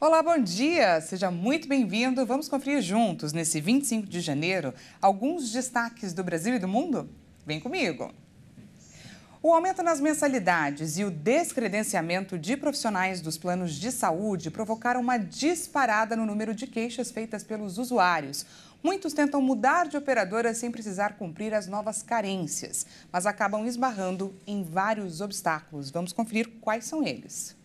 Olá, bom dia! Seja muito bem-vindo. Vamos conferir juntos, nesse 25 de janeiro, alguns destaques do Brasil e do mundo? Vem comigo! O aumento nas mensalidades e o descredenciamento de profissionais dos planos de saúde provocaram uma disparada no número de queixas feitas pelos usuários. Muitos tentam mudar de operadora sem precisar cumprir as novas carências, mas acabam esbarrando em vários obstáculos. Vamos conferir quais são eles.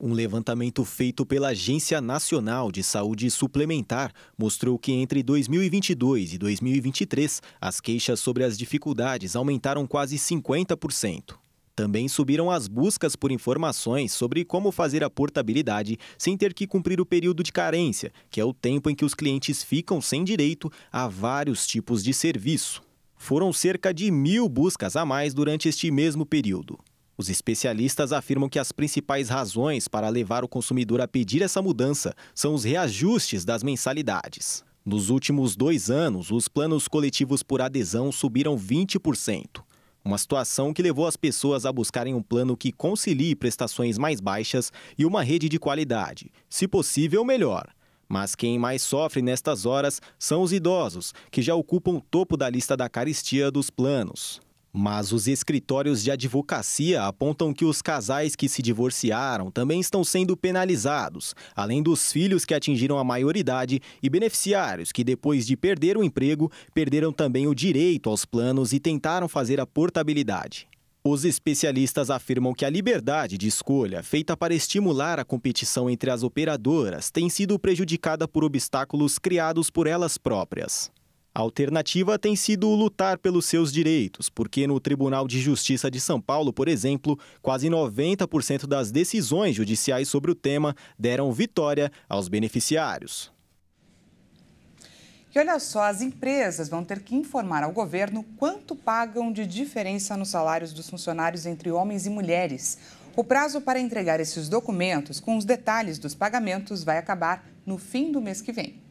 Um levantamento feito pela Agência Nacional de Saúde Suplementar mostrou que entre 2022 e 2023, as queixas sobre as dificuldades aumentaram quase 50%. Também subiram as buscas por informações sobre como fazer a portabilidade sem ter que cumprir o período de carência, que é o tempo em que os clientes ficam sem direito a vários tipos de serviço. Foram cerca de mil buscas a mais durante este mesmo período. Os especialistas afirmam que as principais razões para levar o consumidor a pedir essa mudança são os reajustes das mensalidades. Nos últimos dois anos, os planos coletivos por adesão subiram 20%. Uma situação que levou as pessoas a buscarem um plano que concilie prestações mais baixas e uma rede de qualidade, se possível, melhor. Mas quem mais sofre nestas horas são os idosos, que já ocupam o topo da lista da caristia dos planos. Mas os escritórios de advocacia apontam que os casais que se divorciaram também estão sendo penalizados, além dos filhos que atingiram a maioridade e beneficiários que, depois de perder o emprego, perderam também o direito aos planos e tentaram fazer a portabilidade. Os especialistas afirmam que a liberdade de escolha, feita para estimular a competição entre as operadoras, tem sido prejudicada por obstáculos criados por elas próprias. A alternativa tem sido lutar pelos seus direitos, porque no Tribunal de Justiça de São Paulo, por exemplo, quase 90% das decisões judiciais sobre o tema deram vitória aos beneficiários. E olha só, as empresas vão ter que informar ao governo quanto pagam de diferença nos salários dos funcionários entre homens e mulheres. O prazo para entregar esses documentos com os detalhes dos pagamentos vai acabar no fim do mês que vem.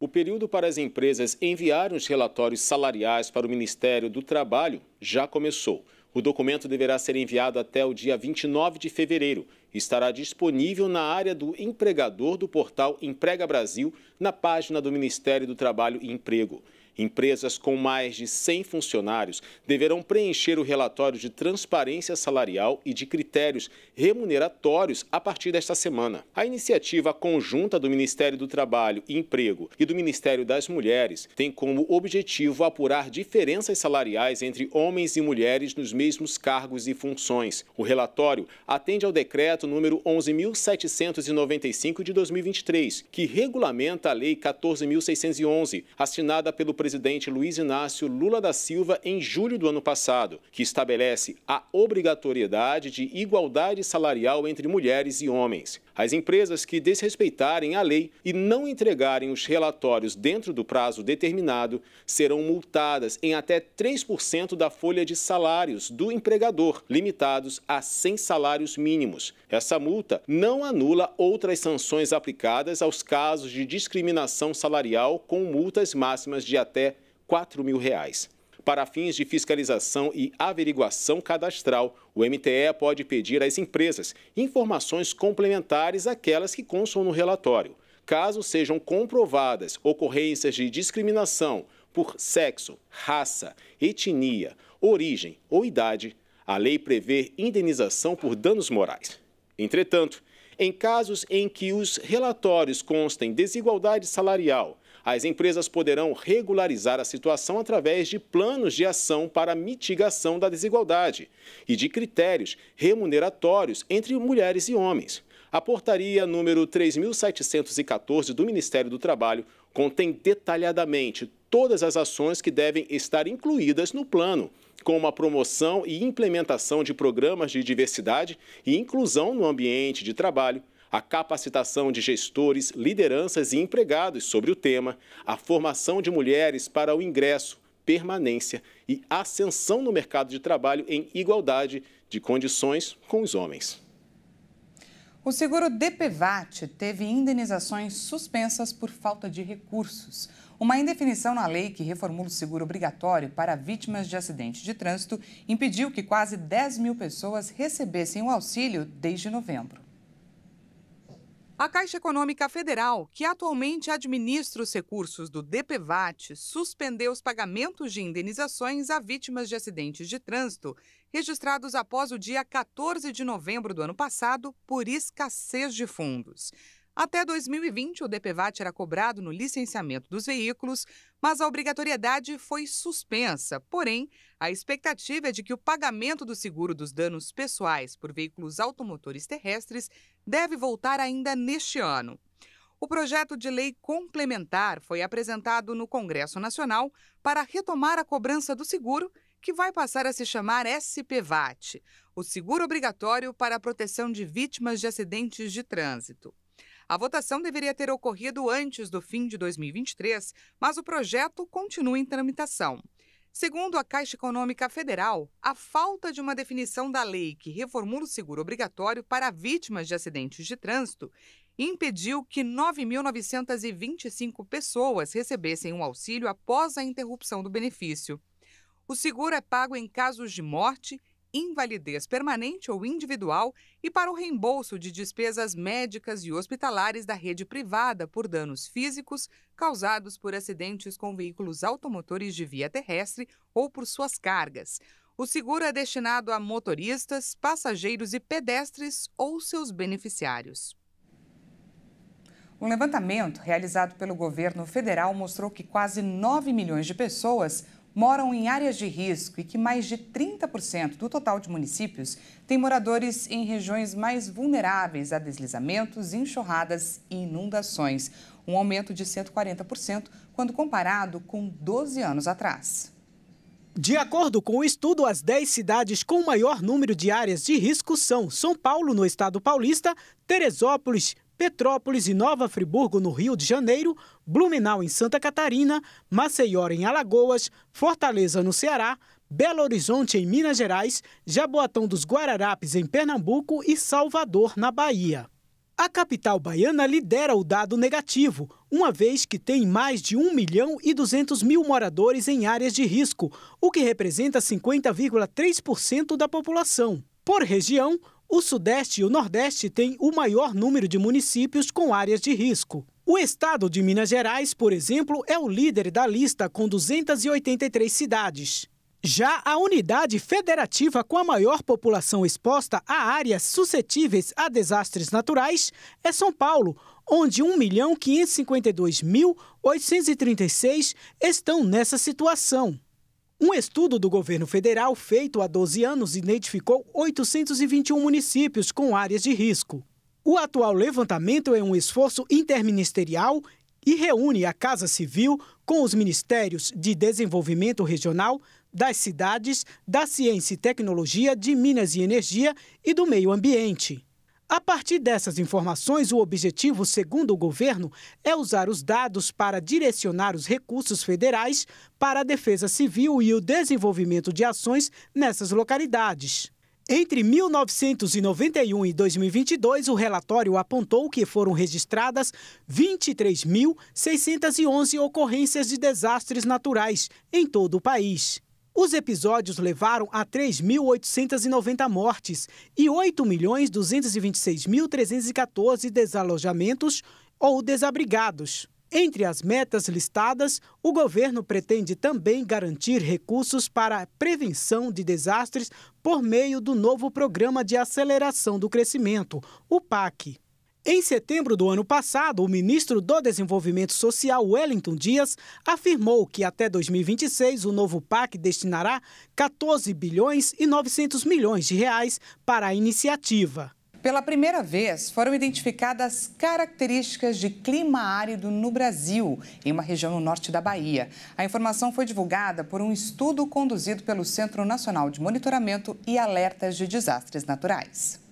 O período para as empresas enviarem os relatórios salariais para o Ministério do Trabalho já começou. O documento deverá ser enviado até o dia 29 de fevereiro e estará disponível na área do empregador do portal Emprega Brasil, na página do Ministério do Trabalho e Emprego. Empresas com mais de 100 funcionários deverão preencher o relatório de transparência salarial e de critérios remuneratórios a partir desta semana. A iniciativa conjunta do Ministério do Trabalho e Emprego e do Ministério das Mulheres tem como objetivo apurar diferenças salariais entre homens e mulheres nos mesmos cargos e funções. O relatório atende ao decreto número 11.795 de 2023, que regulamenta a Lei 14.611, assinada pelo presidente Luiz Inácio Lula da Silva em julho do ano passado, que estabelece a obrigatoriedade de igualdade salarial entre mulheres e homens. As empresas que desrespeitarem a lei e não entregarem os relatórios dentro do prazo determinado serão multadas em até 3% da folha de salários do empregador, limitados a 100 salários mínimos. Essa multa não anula outras sanções aplicadas aos casos de discriminação salarial com multas máximas de até R$ 4 mil. Reais. Para fins de fiscalização e averiguação cadastral, o MTE pode pedir às empresas informações complementares àquelas que constam no relatório. Caso sejam comprovadas ocorrências de discriminação por sexo, raça, etnia, origem ou idade, a lei prevê indenização por danos morais. Entretanto, em casos em que os relatórios constem desigualdade salarial, as empresas poderão regularizar a situação através de planos de ação para mitigação da desigualdade e de critérios remuneratórios entre mulheres e homens. A portaria número 3714 do Ministério do Trabalho contém detalhadamente todas as ações que devem estar incluídas no plano, como a promoção e implementação de programas de diversidade e inclusão no ambiente de trabalho, a capacitação de gestores, lideranças e empregados sobre o tema, a formação de mulheres para o ingresso, permanência e ascensão no mercado de trabalho em igualdade de condições com os homens. O seguro DPVAT teve indenizações suspensas por falta de recursos. Uma indefinição na lei que reformula o seguro obrigatório para vítimas de acidente de trânsito impediu que quase 10 mil pessoas recebessem o auxílio desde novembro. A Caixa Econômica Federal, que atualmente administra os recursos do DPVAT, suspendeu os pagamentos de indenizações a vítimas de acidentes de trânsito registrados após o dia 14 de novembro do ano passado por escassez de fundos. Até 2020, o DPVAT era cobrado no licenciamento dos veículos, mas a obrigatoriedade foi suspensa. Porém, a expectativa é de que o pagamento do seguro dos danos pessoais por veículos automotores terrestres deve voltar ainda neste ano. O projeto de lei complementar foi apresentado no Congresso Nacional para retomar a cobrança do seguro, que vai passar a se chamar SPVAT, o seguro obrigatório para a proteção de vítimas de acidentes de trânsito. A votação deveria ter ocorrido antes do fim de 2023, mas o projeto continua em tramitação. Segundo a Caixa Econômica Federal, a falta de uma definição da lei que reformula o seguro obrigatório para vítimas de acidentes de trânsito impediu que 9.925 pessoas recebessem o um auxílio após a interrupção do benefício. O seguro é pago em casos de morte invalidez permanente ou individual e para o reembolso de despesas médicas e hospitalares da rede privada por danos físicos causados por acidentes com veículos automotores de via terrestre ou por suas cargas. O seguro é destinado a motoristas, passageiros e pedestres ou seus beneficiários. Um levantamento realizado pelo governo federal mostrou que quase 9 milhões de pessoas moram em áreas de risco e que mais de 30% do total de municípios tem moradores em regiões mais vulneráveis a deslizamentos, enxurradas e inundações, um aumento de 140% quando comparado com 12 anos atrás. De acordo com o estudo, as 10 cidades com maior número de áreas de risco são São Paulo, no estado paulista, Teresópolis, Petrópolis e Nova Friburgo, no Rio de Janeiro, Blumenau, em Santa Catarina, Maceió, em Alagoas, Fortaleza, no Ceará, Belo Horizonte, em Minas Gerais, Jaboatão dos Guararapes, em Pernambuco e Salvador, na Bahia. A capital baiana lidera o dado negativo, uma vez que tem mais de 1 milhão e 200 mil moradores em áreas de risco, o que representa 50,3% da população. Por região, o Sudeste e o Nordeste têm o maior número de municípios com áreas de risco. O estado de Minas Gerais, por exemplo, é o líder da lista com 283 cidades. Já a unidade federativa com a maior população exposta a áreas suscetíveis a desastres naturais é São Paulo, onde 1.552.836 estão nessa situação. Um estudo do governo federal feito há 12 anos identificou 821 municípios com áreas de risco. O atual levantamento é um esforço interministerial e reúne a Casa Civil com os Ministérios de Desenvolvimento Regional, das Cidades, da Ciência e Tecnologia, de Minas e Energia e do Meio Ambiente. A partir dessas informações, o objetivo, segundo o governo, é usar os dados para direcionar os recursos federais para a defesa civil e o desenvolvimento de ações nessas localidades. Entre 1991 e 2022, o relatório apontou que foram registradas 23.611 ocorrências de desastres naturais em todo o país. Os episódios levaram a 3.890 mortes e 8.226.314 desalojamentos ou desabrigados. Entre as metas listadas, o governo pretende também garantir recursos para a prevenção de desastres por meio do novo Programa de Aceleração do Crescimento, o PAC. Em setembro do ano passado, o ministro do Desenvolvimento Social, Wellington Dias, afirmou que até 2026 o novo PAC destinará 14 bilhões e 900 milhões de reais para a iniciativa. Pela primeira vez, foram identificadas características de clima árido no Brasil, em uma região no norte da Bahia. A informação foi divulgada por um estudo conduzido pelo Centro Nacional de Monitoramento e Alertas de Desastres Naturais.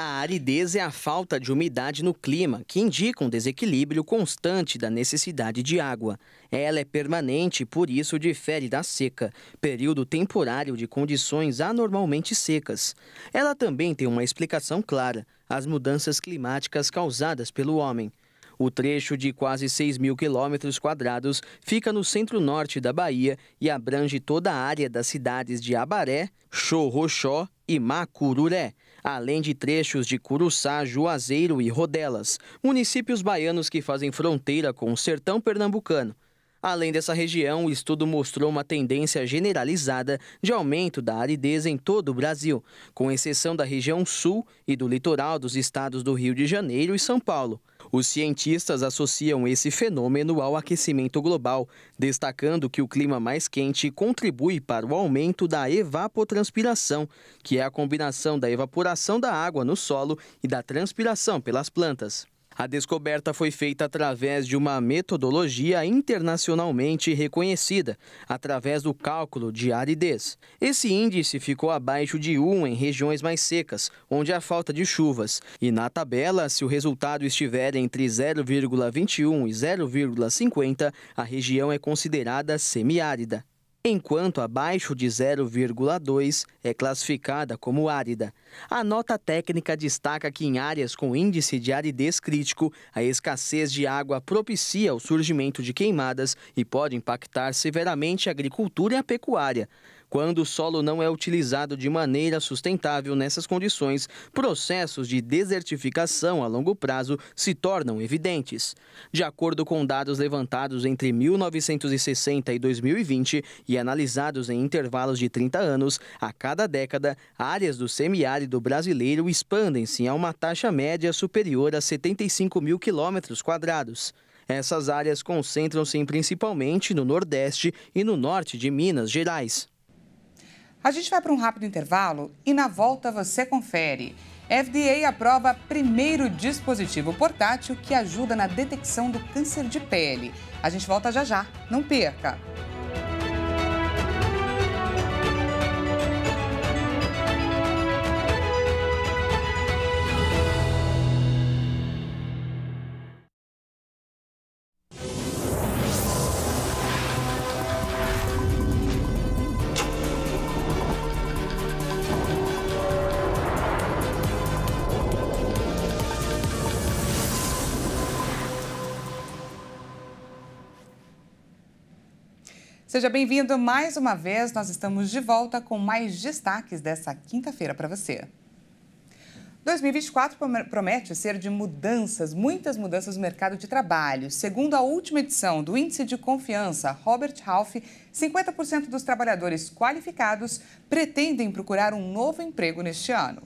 A aridez é a falta de umidade no clima, que indica um desequilíbrio constante da necessidade de água. Ela é permanente e, por isso, difere da seca, período temporário de condições anormalmente secas. Ela também tem uma explicação clara: as mudanças climáticas causadas pelo homem. O trecho de quase 6 mil quilômetros quadrados fica no centro-norte da Bahia e abrange toda a área das cidades de Abaré, Chorrochó e Macururé além de trechos de Curuçá, Juazeiro e Rodelas, municípios baianos que fazem fronteira com o sertão pernambucano. Além dessa região, o estudo mostrou uma tendência generalizada de aumento da aridez em todo o Brasil, com exceção da região sul e do litoral dos estados do Rio de Janeiro e São Paulo. Os cientistas associam esse fenômeno ao aquecimento global, destacando que o clima mais quente contribui para o aumento da evapotranspiração, que é a combinação da evaporação da água no solo e da transpiração pelas plantas. A descoberta foi feita através de uma metodologia internacionalmente reconhecida, através do cálculo de aridez. Esse índice ficou abaixo de 1 em regiões mais secas, onde há falta de chuvas, e na tabela, se o resultado estiver entre 0,21 e 0,50, a região é considerada semiárida enquanto abaixo de 0,2 é classificada como árida. A nota técnica destaca que em áreas com índice de aridez crítico, a escassez de água propicia o surgimento de queimadas e pode impactar severamente a agricultura e a pecuária. Quando o solo não é utilizado de maneira sustentável nessas condições, processos de desertificação a longo prazo se tornam evidentes. De acordo com dados levantados entre 1960 e 2020 e analisados em intervalos de 30 anos, a cada década, áreas do semiárido brasileiro expandem-se a uma taxa média superior a 75 mil quilômetros quadrados. Essas áreas concentram-se principalmente no Nordeste e no Norte de Minas Gerais. A gente vai para um rápido intervalo e na volta você confere. FDA aprova primeiro dispositivo portátil que ajuda na detecção do câncer de pele. A gente volta já já, não perca! Seja bem-vindo mais uma vez. Nós estamos de volta com mais destaques dessa quinta-feira para você. 2024 promete ser de mudanças, muitas mudanças no mercado de trabalho. Segundo a última edição do Índice de Confiança Robert Half, 50% dos trabalhadores qualificados pretendem procurar um novo emprego neste ano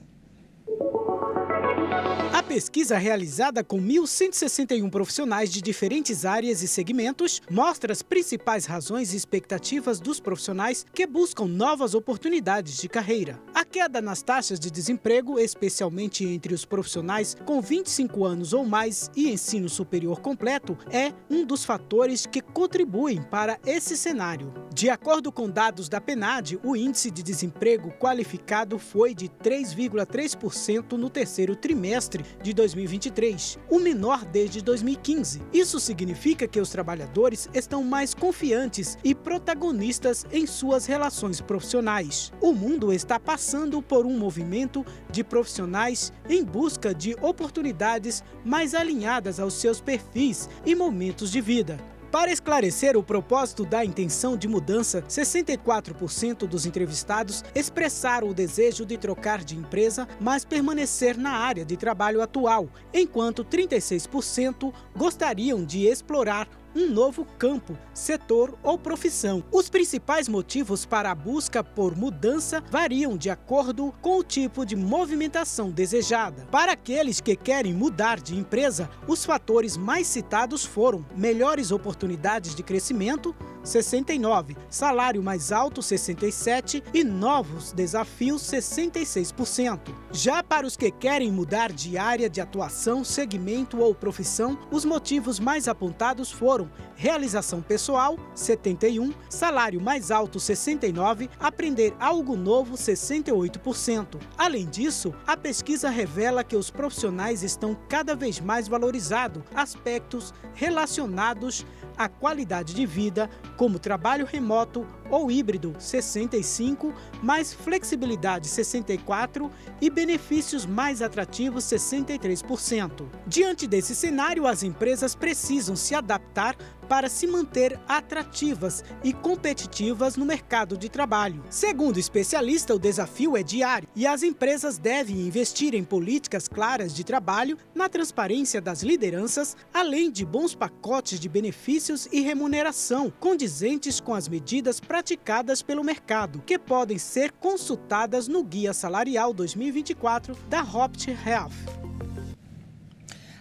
pesquisa realizada com 1.161 profissionais de diferentes áreas e segmentos mostra as principais razões e expectativas dos profissionais que buscam novas oportunidades de carreira. A queda nas taxas de desemprego, especialmente entre os profissionais com 25 anos ou mais e ensino superior completo, é um dos fatores que contribuem para esse cenário. De acordo com dados da PNAD, o índice de desemprego qualificado foi de 3,3% no terceiro trimestre de 2023, o menor desde 2015. Isso significa que os trabalhadores estão mais confiantes e protagonistas em suas relações profissionais. O mundo está passando por um movimento de profissionais em busca de oportunidades mais alinhadas aos seus perfis e momentos de vida. Para esclarecer o propósito da intenção de mudança, 64% dos entrevistados expressaram o desejo de trocar de empresa, mas permanecer na área de trabalho atual, enquanto 36% gostariam de explorar um novo campo, setor ou profissão. Os principais motivos para a busca por mudança variam de acordo com o tipo de movimentação desejada. Para aqueles que querem mudar de empresa, os fatores mais citados foram melhores oportunidades de crescimento, 69, salário mais alto 67 e novos desafios 66%. Já para os que querem mudar de área de atuação, segmento ou profissão, os motivos mais apontados foram realização pessoal 71, salário mais alto 69, aprender algo novo 68%. Além disso, a pesquisa revela que os profissionais estão cada vez mais valorizados aspectos relacionados a qualidade de vida, como trabalho remoto ou híbrido 65, mais flexibilidade 64 e benefícios mais atrativos 63%. Diante desse cenário, as empresas precisam se adaptar para se manter atrativas e competitivas no mercado de trabalho. Segundo o especialista, o desafio é diário e as empresas devem investir em políticas claras de trabalho, na transparência das lideranças, além de bons pacotes de benefícios e remuneração condizentes com as medidas praticadas pelo mercado, que podem ser consultadas no Guia Salarial 2024 da Hopt Health.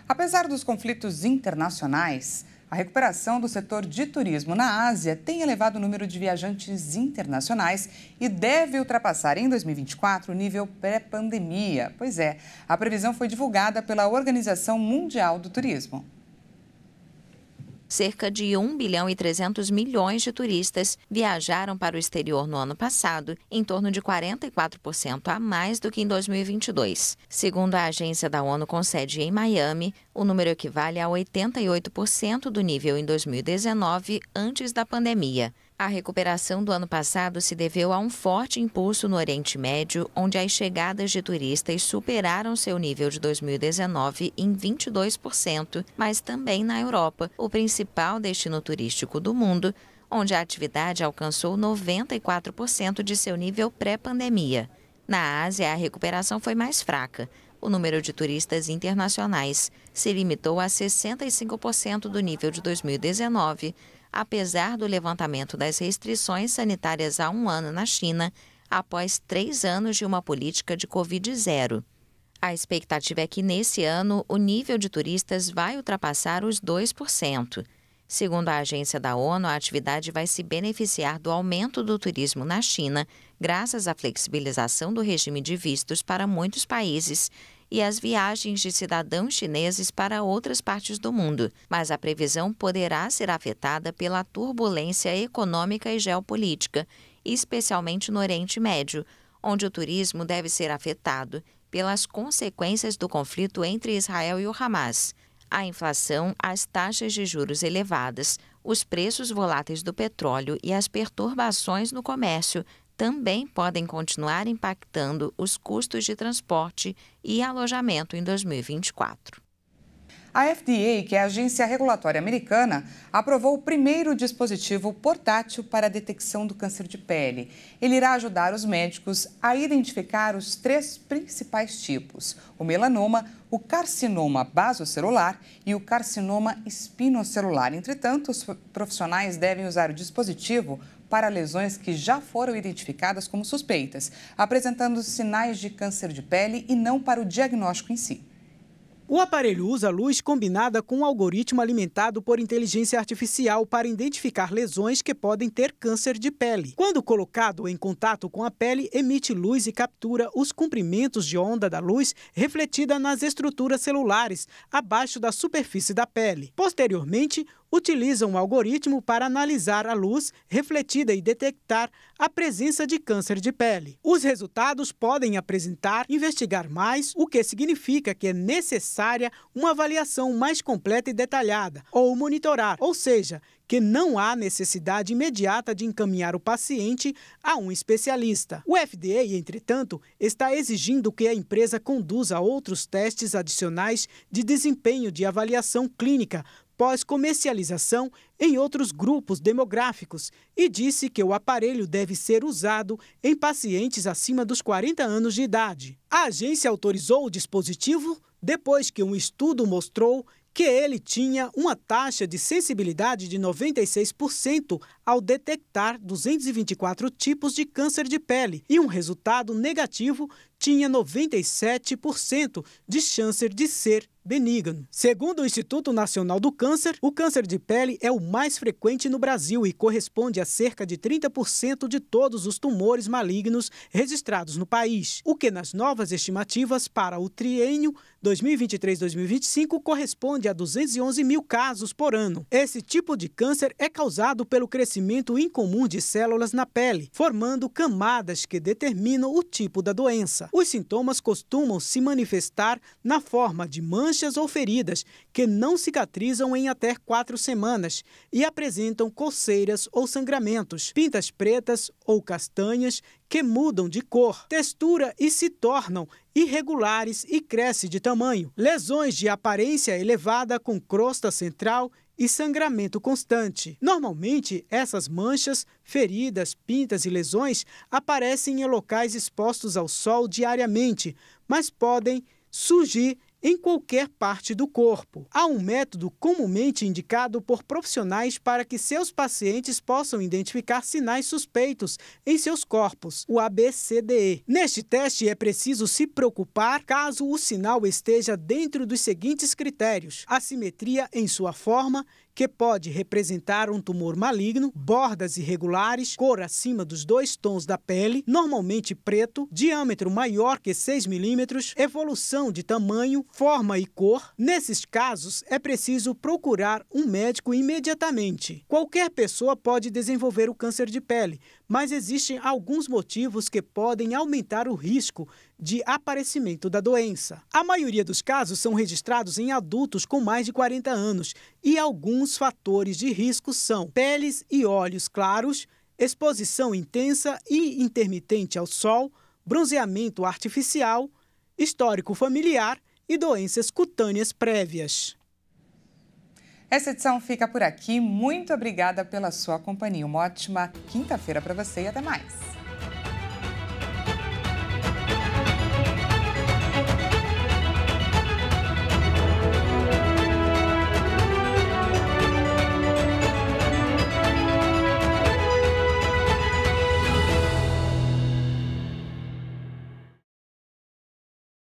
Apesar dos conflitos internacionais, a recuperação do setor de turismo na Ásia tem elevado o número de viajantes internacionais e deve ultrapassar em 2024 o nível pré-pandemia. Pois é, a previsão foi divulgada pela Organização Mundial do Turismo cerca de 1 bilhão e 300 milhões de turistas viajaram para o exterior no ano passado, em torno de 44% a mais do que em 2022. Segundo a agência da ONU com sede em Miami, o número equivale a 88% do nível em 2019, antes da pandemia. A recuperação do ano passado se deveu a um forte impulso no Oriente Médio, onde as chegadas de turistas superaram seu nível de 2019 em 22%, mas também na Europa, o principal destino turístico do mundo, onde a atividade alcançou 94% de seu nível pré-pandemia. Na Ásia, a recuperação foi mais fraca. O número de turistas internacionais se limitou a 65% do nível de 2019 apesar do levantamento das restrições sanitárias há um ano na China, após três anos de uma política de Covid zero. A expectativa é que nesse ano o nível de turistas vai ultrapassar os 2%. Segundo a agência da ONU, a atividade vai se beneficiar do aumento do turismo na China, graças à flexibilização do regime de vistos para muitos países e às viagens de cidadãos chineses para outras partes do mundo. Mas a previsão poderá ser afetada pela turbulência econômica e geopolítica, especialmente no Oriente Médio, onde o turismo deve ser afetado pelas consequências do conflito entre Israel e o Hamas a inflação, as taxas de juros elevadas, os preços voláteis do petróleo e as perturbações no comércio também podem continuar impactando os custos de transporte e alojamento em 2024. A FDA, que é a agência regulatória americana, aprovou o primeiro dispositivo portátil para a detecção do câncer de pele. Ele irá ajudar os médicos a identificar os três principais tipos: o melanoma, o carcinoma basocelular e o carcinoma espinocelular. Entretanto, os profissionais devem usar o dispositivo para lesões que já foram identificadas como suspeitas, apresentando sinais de câncer de pele e não para o diagnóstico em si. O aparelho usa luz combinada com um algoritmo alimentado por inteligência artificial para identificar lesões que podem ter câncer de pele. Quando colocado em contato com a pele, emite luz e captura os comprimentos de onda da luz refletida nas estruturas celulares, abaixo da superfície da pele. Posteriormente, utiliza um algoritmo para analisar a luz refletida e detectar a presença de câncer de pele. Os resultados podem apresentar, investigar mais, o que significa que é necessária uma avaliação mais completa e detalhada, ou monitorar, ou seja, que não há necessidade imediata de encaminhar o paciente a um especialista. O FDA, entretanto, está exigindo que a empresa conduza outros testes adicionais de desempenho de avaliação clínica pós-comercialização em outros grupos demográficos e disse que o aparelho deve ser usado em pacientes acima dos 40 anos de idade. A agência autorizou o dispositivo depois que um estudo mostrou que ele tinha uma taxa de sensibilidade de 96% ao detectar 224 tipos de câncer de pele e um resultado negativo tinha 97% de chance de ser benigno. Segundo o Instituto Nacional do Câncer, o câncer de pele é o mais frequente no Brasil e corresponde a cerca de 30% de todos os tumores malignos registrados no país, o que nas novas estimativas para o triênio 2023-2025 corresponde a 211 mil casos por ano. Esse tipo de câncer é causado pelo crescimento incomum de células na pele, formando camadas que determinam o tipo da doença. Os sintomas costumam se manifestar na forma de manchas ou feridas que não cicatrizam em até quatro semanas e apresentam coceiras ou sangramentos, pintas pretas ou castanhas que mudam de cor, textura e se tornam irregulares e cresce de tamanho. Lesões de aparência elevada com crosta central e sangramento constante. Normalmente, essas manchas, feridas, pintas e lesões aparecem em locais expostos ao sol diariamente, mas podem surgir em qualquer parte do corpo. Há um método comumente indicado por profissionais para que seus pacientes possam identificar sinais suspeitos em seus corpos, o ABCDE. Neste teste é preciso se preocupar caso o sinal esteja dentro dos seguintes critérios: assimetria em sua forma, que pode representar um tumor maligno, bordas irregulares, cor acima dos dois tons da pele, normalmente preto, diâmetro maior que 6 milímetros, evolução de tamanho, forma e cor. Nesses casos, é preciso procurar um médico imediatamente. Qualquer pessoa pode desenvolver o câncer de pele, mas existem alguns motivos que podem aumentar o risco de aparecimento da doença. A maioria dos casos são registrados em adultos com mais de 40 anos e alguns fatores de risco são peles e olhos claros, exposição intensa e intermitente ao sol, bronzeamento artificial, histórico familiar e doenças cutâneas prévias. Essa edição fica por aqui. Muito obrigada pela sua companhia. Uma ótima quinta-feira para você e até mais.